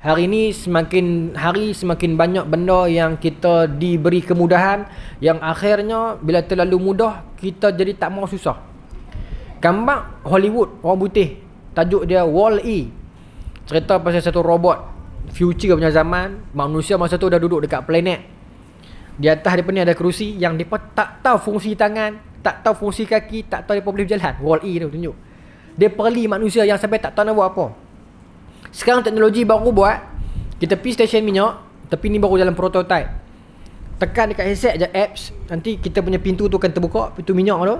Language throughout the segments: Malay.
Hari ini semakin hari semakin banyak benda yang kita diberi kemudahan yang akhirnya bila terlalu mudah kita jadi tak mau susah. Gambar Hollywood orang putih tajuk dia Wall-E. Cerita pasal satu robot future punya zaman manusia masa tu dah duduk dekat planet di atas depa punya ada kerusi yang depa tak tahu fungsi tangan, tak tahu fungsi kaki, tak tahu depa boleh berjalan. Wall-E tu tunjuk. Dia perli manusia yang sampai tak tahu nak buat apa. Sekarang teknologi baru buat Kita pergi stesen minyak Tapi ni baru dalam prototype Tekan dekat headset je apps Nanti kita punya pintu tu akan terbuka Pintu minyak tu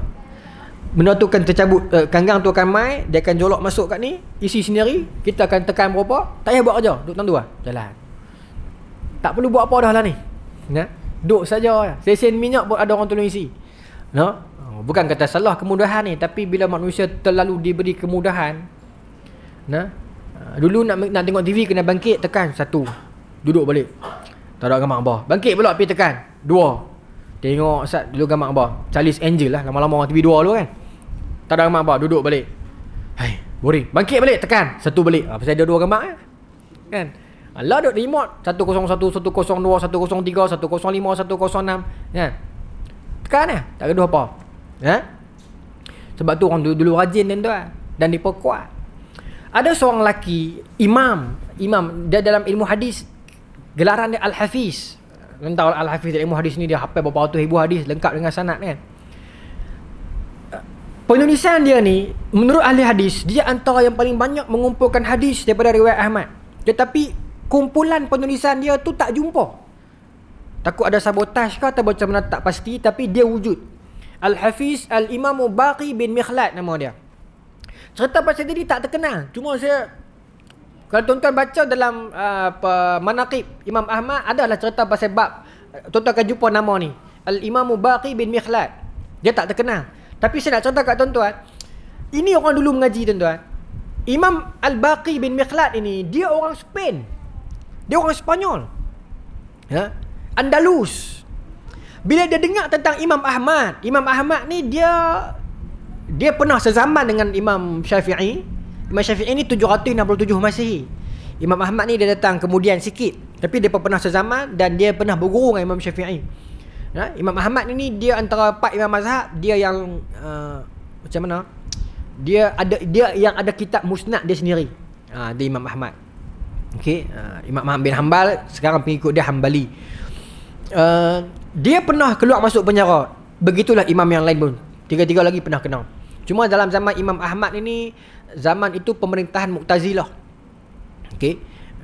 Benda tu akan tercabut uh, Kanggang tu akan mai Dia akan jolok masuk kat ni Isi sendiri Kita akan tekan berapa Tak payah buat kerja Duduk tandu lah Jalan Tak perlu buat apa dah lah ni Nah, Duduk saja lah. Stesen minyak pun ada orang tolong isi no? Oh, bukan kata salah kemudahan ni Tapi bila manusia terlalu diberi kemudahan Nah, Ah, dulu nak nak tengok TV kena bangkit tekan satu. Duduk balik. Tak ada gambar abah. Bangkit pula pergi tekan dua. Tengok sat dulu gambar abah. Charles Angel lah lama-lama TV dua dulu kan. Tak ada gambar abah duduk balik. Hai, boring. Bangkit balik tekan satu balik. Apa ah, saya pasal ada dua gambar kan. Kan? Ala ha, remote 101 102 103 105 106 kan. Tekan ah. Tak ada apa. Ya. Sebab tu orang dulu, dulu rajin dan tu eh. Dan depa kuat ada seorang lelaki imam imam dia dalam ilmu hadis gelaran dia al-hafiz entah al-hafiz dalam ilmu hadis ni dia hafal beberapa tu ribu hadis lengkap dengan sanad kan penulisan dia ni menurut ahli hadis dia antara yang paling banyak mengumpulkan hadis daripada riwayat Ahmad tetapi kumpulan penulisan dia tu tak jumpa takut ada sabotaj ke atau macam mana tak pasti tapi dia wujud Al-Hafiz Al-Imam Baqi bin Mikhlat nama dia Cerita pasal diri tak terkenal. Cuma saya kalau tuan-tuan baca dalam uh, apa manaqib Imam Ahmad adalah cerita pasal bab uh, tuan-tuan akan jumpa nama ni. Al-Imam Baqi bin Mikhlad. Dia tak terkenal. Tapi saya nak cerita kat tuan-tuan, ini orang dulu mengaji tuan-tuan. Imam Al-Baqi bin Mikhlad ini dia orang Spain. Dia orang Spanyol, Ya? Andalus. Bila dia dengar tentang Imam Ahmad, Imam Ahmad ni dia dia pernah sezaman dengan Imam Syafi'i Imam Syafi'i ni 767 Masihi Imam Ahmad ni dia datang kemudian sikit Tapi dia pernah sezaman dan dia pernah berguru dengan Imam Syafi'i ya? Imam Ahmad ni dia antara empat Imam Mazhab Dia yang uh, Macam mana Dia ada dia yang ada kitab musnad dia sendiri ha, Dia Imam Ahmad okay? uh, ha, Imam Ahmad bin Hanbal Sekarang pengikut dia Hanbali uh, Dia pernah keluar masuk penjara Begitulah Imam yang lain pun Tiga-tiga lagi pernah kenal Cuma dalam zaman Imam Ahmad ini zaman itu pemerintahan Mu'tazilah. Okey.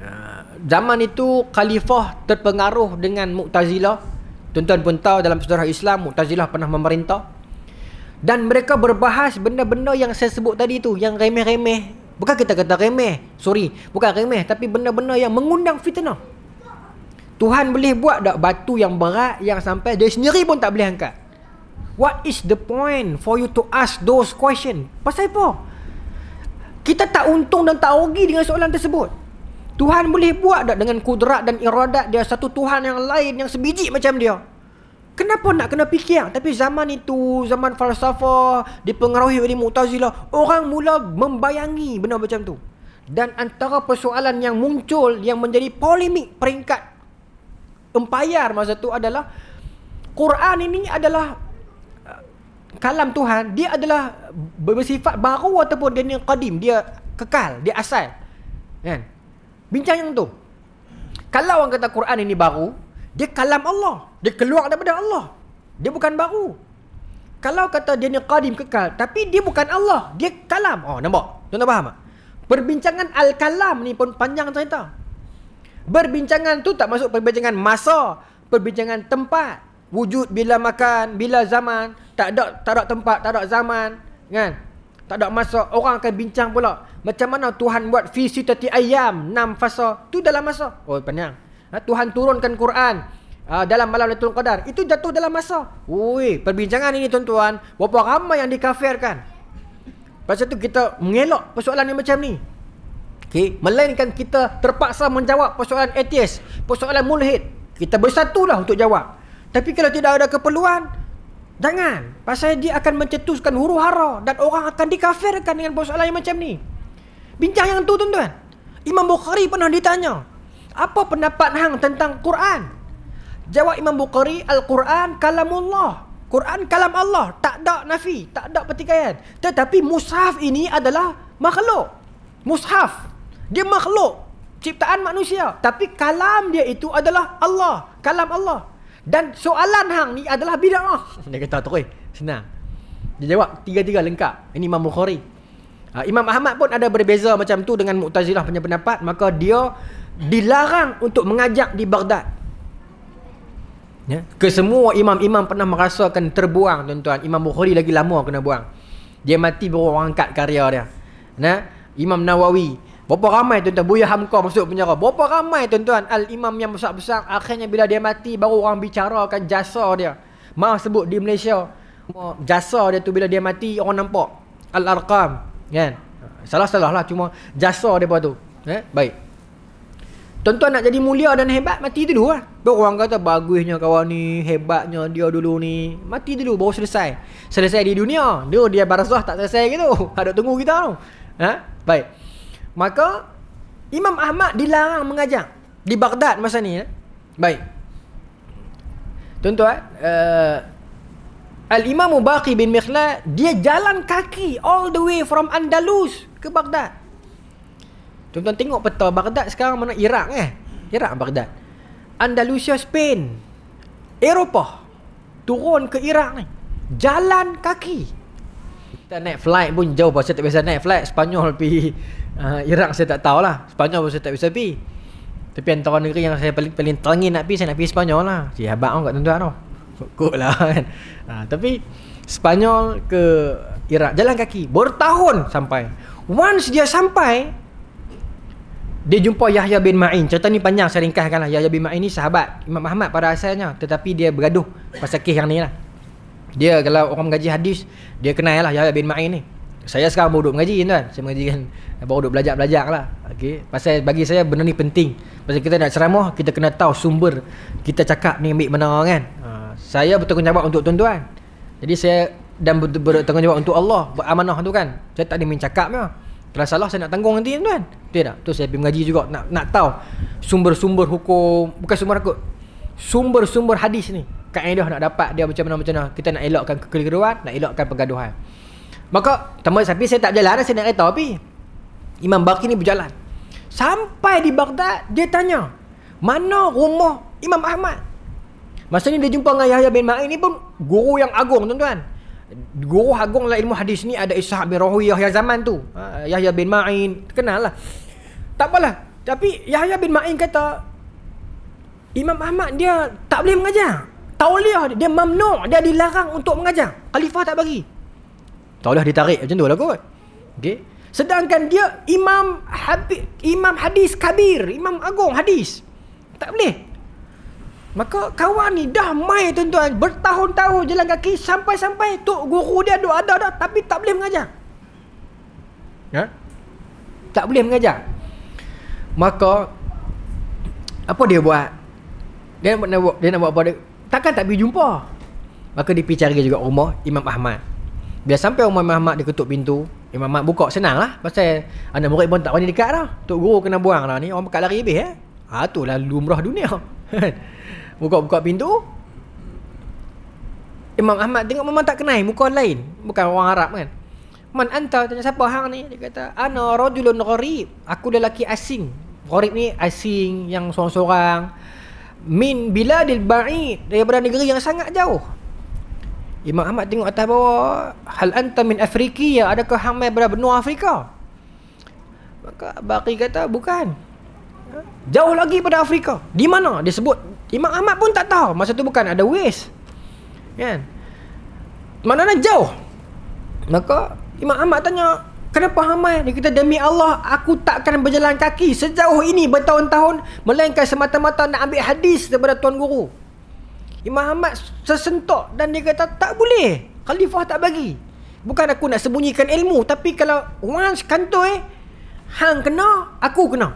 Ah, zaman itu khalifah terpengaruh dengan Mu'tazilah. Tuan-tuan pun tahu dalam sejarah Islam Mu'tazilah pernah memerintah. Dan mereka berbahas benda-benda yang saya sebut tadi itu yang remeh-remeh. Bukan kita kata remeh, sorry, bukan remeh tapi benda-benda yang mengundang fitnah. Tuhan boleh buat tak batu yang berat yang sampai dia sendiri pun tak boleh angkat. What is the point for you to ask those question? Pasal apa? Kita tak untung dan tak rugi dengan soalan tersebut. Tuhan boleh buat tak dengan kudrat dan iradat dia satu Tuhan yang lain yang sebiji macam dia? Kenapa nak kena fikir? Tapi zaman itu, zaman falsafah dipengaruhi oleh Mu'tazilah, orang mula membayangi benda macam tu. Dan antara persoalan yang muncul yang menjadi polemik peringkat empayar masa tu adalah Quran ini adalah kalam Tuhan dia adalah bersifat baru ataupun dia yang qadim dia kekal dia asal kan bincang yang tu kalau orang kata Quran ini baru dia kalam Allah dia keluar daripada Allah dia bukan baru kalau kata dia ni qadim kekal tapi dia bukan Allah dia kalam oh nampak tuan tak faham tak perbincangan al-kalam ni pun panjang cerita berbincangan tu tak masuk perbincangan masa perbincangan tempat wujud bila makan bila zaman tak ada tak ada tempat tak ada zaman kan tak ada masa orang akan bincang pula macam mana Tuhan buat fi sitati ayam enam fasa tu dalam masa oh panjang ha? Tuhan turunkan Quran uh, dalam malam Lailatul Qadar itu jatuh dalam masa Ui, perbincangan ini tuan-tuan berapa ramai yang dikafirkan pasal tu kita mengelak persoalan yang macam ni Okay. Melainkan kita terpaksa menjawab persoalan atheist, persoalan mulhid. Kita bersatulah untuk jawab. Tapi kalau tidak ada keperluan Jangan Pasal dia akan mencetuskan huru hara Dan orang akan dikafirkan dengan persoalan yang macam ni Bincang yang tu tuan-tuan Imam Bukhari pernah ditanya Apa pendapat hang tentang Quran? Jawab Imam Bukhari Al-Quran kalamullah Quran kalam Allah Tak ada nafi Tak ada pertikaian Tetapi mushaf ini adalah makhluk Mushaf Dia makhluk Ciptaan manusia Tapi kalam dia itu adalah Allah Kalam Allah dan soalan hang ni adalah bid'ah. Lah. Dia kata tu senang. Dia jawab tiga-tiga lengkap. Ini Imam Bukhari. Uh, Imam Ahmad pun ada berbeza macam tu dengan Mu'tazilah punya pendapat, maka dia dilarang untuk mengajak di Baghdad. Ya, kesemua imam-imam pernah merasakan terbuang tuan-tuan. Imam Bukhari lagi lama kena buang. Dia mati baru orang angkat karya dia. Nah, ya? Imam Nawawi Berapa ramai tuan-tuan Buya Hamka masuk penjara Berapa ramai tuan-tuan Al-Imam yang besar-besar Akhirnya bila dia mati Baru orang bicarakan jasa dia Mau sebut di Malaysia Jasa dia tu bila dia mati Orang nampak Al-Arqam Kan Salah-salah lah Cuma jasa dia buat tu eh? Baik Tuan-tuan nak jadi mulia dan hebat Mati dulu lah Baru orang kata Bagusnya kawan ni Hebatnya dia dulu ni Mati dulu baru selesai Selesai di dunia Dia dia barzah tak selesai gitu Ada tunggu kita tu Ha? Baik. Maka Imam Ahmad dilarang mengajar di Baghdad masa ni. Ya. Baik. Tuan-tuan, uh, eh, Al-Imam Baqi bin Mikhlal dia jalan kaki all the way from Andalus ke Baghdad. Tuan-tuan tengok peta Baghdad sekarang mana Irak eh. Irak Baghdad. Andalusia Spain. Eropah turun ke Irak ni. Jalan kaki. Kita naik flight pun jauh pasal tak biasa naik flight Spanyol pergi uh, Iraq saya tak tahulah Sepanyol pun saya tak bisa pergi Tapi antara negeri yang saya paling, paling terangin nak pergi Saya nak pergi Sepanyol lah Si habak pun kat tuan-tuan tu Kok lah kan uh, Tapi Sepanyol ke Irak Jalan kaki Bertahun sampai Once dia sampai dia jumpa Yahya bin Ma'in Cerita ni panjang saya ringkaskan lah Yahya bin Ma'in ni sahabat Imam Ahmad pada asalnya Tetapi dia bergaduh Pasal kes yang ni lah Dia kalau orang gaji hadis Dia kenal lah Yahya bin Ma'in ni saya sekarang baru duduk mengaji tuan. Saya mengajikan baru duduk belajar-belajar lah. Okay. Pasal bagi saya benda ni penting. Pasal kita nak ceramah, kita kena tahu sumber kita cakap ni ambil mana kan. Uh, saya bertanggungjawab untuk tuan-tuan. Jadi saya dan bertanggungjawab untuk Allah. Amanah tu kan. Saya tak ada main cakap ni. Kalau salah saya nak tanggung nanti tuan. Betul tak? Tu saya pergi mengaji juga nak nak tahu sumber-sumber hukum. Bukan sumber aku. Sumber-sumber hadis ni. Kaedah nak dapat dia macam mana-macam mana. Kita nak elakkan kekeliruan, nak elakkan pergaduhan. Maka tambah tapi saya tak berjalan saya nak kereta tapi Imam Baqi ni berjalan. Sampai di Baghdad dia tanya, "Mana rumah Imam Ahmad?" Masa ni dia jumpa dengan Yahya bin Ma'in ni pun guru yang agung tuan-tuan. Guru agung lah ilmu hadis ni ada Isa bin Rahwi Yahya zaman tu. Ha, Yahya bin Ma'in kenal lah. Tak apalah. Tapi Yahya bin Ma'in kata Imam Ahmad dia tak boleh mengajar. Tauliah dia, dia mamnu, dia dilarang untuk mengajar. Khalifah tak bagi. Tak boleh ditarik macam tu lah kot. Okay. Sedangkan dia imam hadis, imam hadis kabir. Imam agung hadis. Tak boleh. Maka kawan ni dah mai tuan-tuan. Bertahun-tahun jalan kaki sampai-sampai tok guru dia ada ada dah. Tapi tak boleh mengajar. Ya? Tak boleh mengajar. Maka apa dia buat? Dia nak buat, dia nak buat apa dia? Takkan tak pergi jumpa. Maka dia pergi cari juga rumah Imam Ahmad. Biar sampai rumah Imam Ahmad dia ketuk pintu Imam Ahmad buka senang lah Pasal anak murid pun tak berani dekat dah Tok Guru kena buang lah ni Orang pekat lari habis eh Ha tu lah lumrah dunia Buka-buka pintu Imam Ahmad tengok Imam tak kenal Muka lain Bukan orang Arab kan Man anta tanya siapa hang ni Dia kata Ana rajulun gharib Aku lelaki asing Gharib ni asing Yang seorang-seorang Min biladil ba'id Daripada negeri yang sangat jauh Imam Ahmad tengok atas bawah Hal anta min Afrikiya Adakah hang mai berada benua Afrika? Maka Bakri kata bukan Jauh lagi pada Afrika Di mana dia sebut Imam Ahmad pun tak tahu Masa tu bukan ada waste Kan Mana nak jauh Maka Imam Ahmad tanya Kenapa Ahmad Dia kata demi Allah Aku takkan berjalan kaki Sejauh ini bertahun-tahun Melainkan semata-mata nak ambil hadis Daripada Tuan Guru Imam Ahmad tersentak dan dia kata tak boleh. Khalifah tak bagi. Bukan aku nak sembunyikan ilmu tapi kalau once kantoi hang kena, aku kena.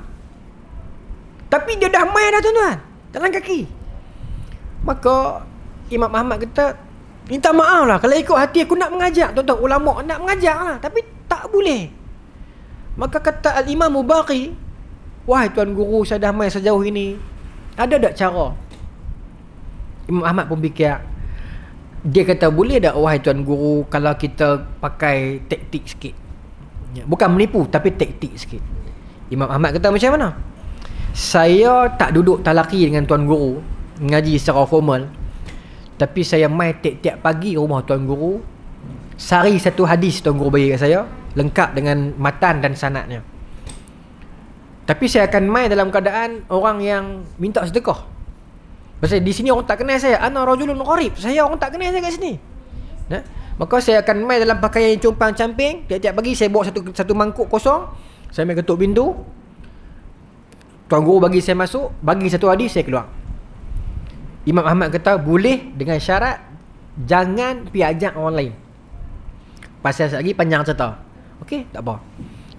Tapi dia dah main dah tuan-tuan. Dalam kaki. Maka Imam Ahmad kata minta maaf lah kalau ikut hati aku nak mengajak tuan-tuan ulama nak mengajak lah tapi tak boleh. Maka kata Al-Imam Mubaqi Wahai tuan guru saya dah main sejauh ini Ada tak cara Imam Ahmad pun fikir dia kata boleh tak wahai tuan guru kalau kita pakai taktik sikit ya, bukan menipu tapi taktik sikit Imam Ahmad kata macam mana saya tak duduk talaki dengan tuan guru ngaji secara formal tapi saya mai tiap-tiap pagi rumah tuan guru sari satu hadis tuan guru bagi kat saya lengkap dengan matan dan sanatnya tapi saya akan mai dalam keadaan orang yang minta sedekah Pasal di sini orang tak kenal saya. Ana rajulun qarib. Saya orang tak kenal saya kat sini. Ya. Maka saya akan mai dalam pakaian yang compang camping. Tiap-tiap pagi saya bawa satu satu mangkuk kosong. Saya mai ketuk pintu. Tuan guru bagi saya masuk, bagi satu hadis saya keluar. Imam Ahmad kata boleh dengan syarat jangan pi ajak orang lain. Pasal lagi panjang cerita. Okey, tak apa.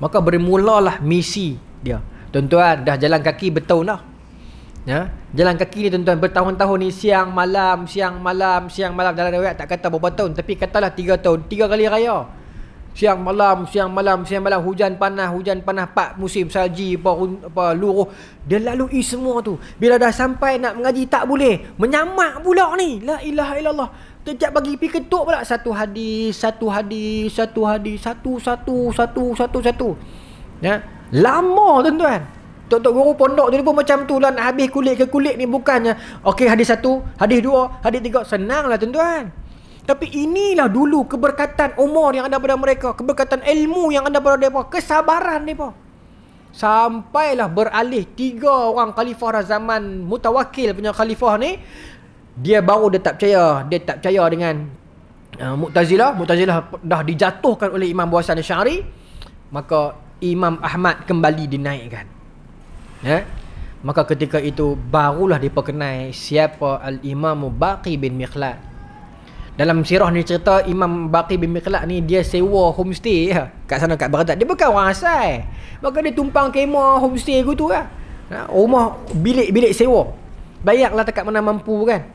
Maka bermulalah misi dia. Tuan-tuan dah jalan kaki bertahun dah. Ya? Jalan kaki ni tuan-tuan bertahun-tahun ni siang malam, siang malam, siang malam dalam riwayat tak kata berapa tahun tapi katalah 3 tahun, 3 kali raya. Siang malam, siang malam, siang malam hujan panas, hujan panas pak musim salji apa apa luruh dia lalui semua tu. Bila dah sampai nak mengaji tak boleh, menyamak pula ni. La ilaha illallah. Tejak bagi pi ketuk pula satu hadis, satu hadis, satu hadis, satu satu satu satu satu. Ya. Lama tuan-tuan. Tok-tok guru pondok tu pun macam tu lah nak habis kulit ke kulit ni bukannya. Okey hadis satu, hadis dua, hadis tiga. Senanglah tuan-tuan. Tapi inilah dulu keberkatan umur yang ada pada mereka. Keberkatan ilmu yang ada pada mereka. Kesabaran mereka. Sampailah beralih tiga orang khalifah dah zaman mutawakil punya khalifah ni. Dia baru dia tak percaya. Dia tak percaya dengan uh, Mu'tazilah. Mu'tazilah dah dijatuhkan oleh Imam Buasan Syari. Maka Imam Ahmad kembali dinaikkan. Eh? Maka ketika itu barulah diperkenai siapa Al-Imam Baqi bin Mikhlat. Dalam sirah ni cerita Imam Baqi bin Mikhlat ni dia sewa homestay ya, kat sana kat Baghdad. Dia bukan orang asal. Maka dia tumpang kemah homestay aku tu lah. Ya. Ha, rumah bilik-bilik sewa. Bayarlah tak mana mampu kan.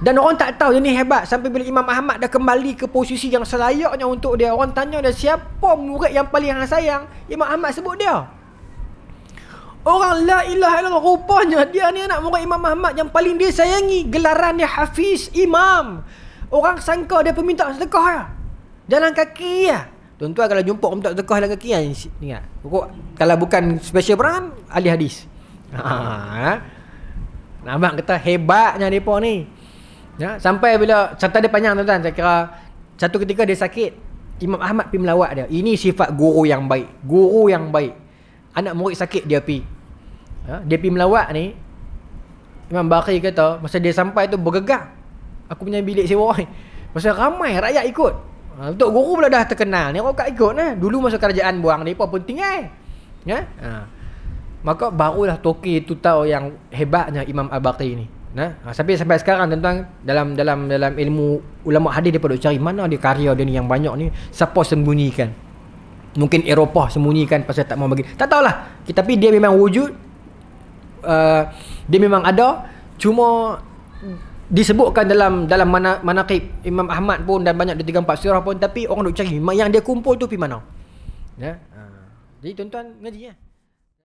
Dan orang tak tahu dia ni hebat sampai bila Imam Ahmad dah kembali ke posisi yang selayaknya untuk dia. Orang tanya dia siapa murid yang paling hang sayang? Imam Ahmad sebut dia. Orang la ilaha illallah rupanya dia ni anak murid Imam Ahmad yang paling dia sayangi gelaran dia Hafiz Imam. Orang sangka dia peminta sedekah ya. Jalan kaki ya. Tuan-tuan kalau jumpa orang minta sedekah jalan kaki ya. Ingat. Ya. Pokok kalau bukan special peran ahli hadis. Ha, ya. Nampak kata hebatnya depa ni. Ya, sampai bila cerita dia panjang tuan-tuan, saya kira satu ketika dia sakit. Imam Ahmad pergi melawat dia. Ini sifat guru yang baik. Guru yang baik. Anak murid sakit dia pergi Ha? Dia pergi melawat ni. Imam Bakri kata, masa dia sampai tu bergegar. Aku punya bilik sewa ni. Masa ramai rakyat ikut. Ha, Tok Guru pula dah terkenal. Ni rakyat ikut lah. Dulu masa kerajaan buang ni pun penting eh. Ya? Ha. Maka barulah Toki tu tahu yang hebatnya Imam Al-Bakri ni. Nah, ha? ha? sampai sampai sekarang tuan dalam dalam dalam ilmu ulama hadis dia perlu cari mana dia karya dia ni yang banyak ni siapa sembunyikan. Mungkin Eropah sembunyikan pasal tak mau bagi. Tak tahulah. Tapi dia memang wujud Uh, dia memang ada cuma disebutkan dalam dalam mana manaqib Imam Ahmad pun dan banyak di 3 4 surah pun tapi orang duk cari yang dia kumpul tu pergi mana ya ha. jadi tuan-tuan ngaji ya?